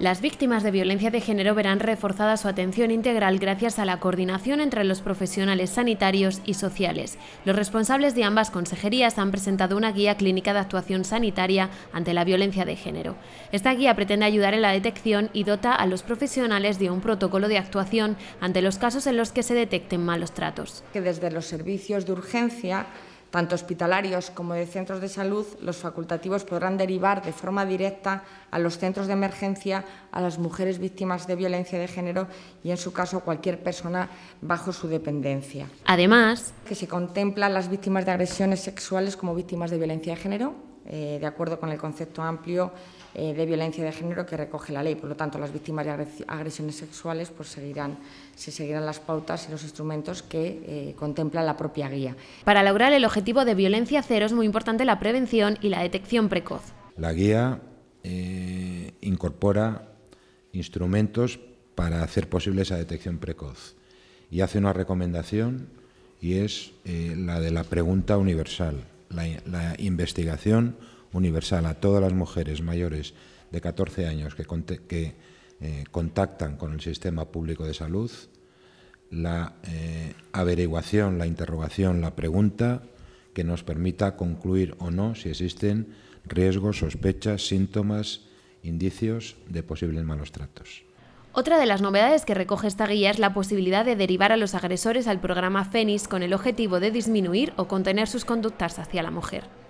Las víctimas de violencia de género verán reforzada su atención integral gracias a la coordinación entre los profesionales sanitarios y sociales. Los responsables de ambas consejerías han presentado una guía clínica de actuación sanitaria ante la violencia de género. Esta guía pretende ayudar en la detección y dota a los profesionales de un protocolo de actuación ante los casos en los que se detecten malos tratos. Que desde los servicios de urgencia tanto hospitalarios como de centros de salud, los facultativos podrán derivar de forma directa a los centros de emergencia a las mujeres víctimas de violencia de género y, en su caso, cualquier persona bajo su dependencia. Además, que se contemplan las víctimas de agresiones sexuales como víctimas de violencia de género eh, de acuerdo con el concepto amplio eh, de violencia de género que recoge la ley. Por lo tanto, las víctimas de agresiones sexuales pues, seguirán, se seguirán las pautas y los instrumentos que eh, contempla la propia guía. Para lograr el objetivo de violencia cero es muy importante la prevención y la detección precoz. La guía incorpora instrumentos para hacer posible esa detección precoz y hace una recomendación y es la de la pregunta universal la, investigación universal a todas las mujeres mayores de 14 años que, eh, contactan con el sistema público de salud, la eh, averiguación, la interrogación, la pregunta que nos permita concluir o no si existen riesgos, sospechas, síntomas, indicios de posibles malos tratos. Otra de las novedades que recoge esta guía es la posibilidad de derivar a los agresores al programa Fénix con el objetivo de disminuir o contener sus conductas hacia la mujer.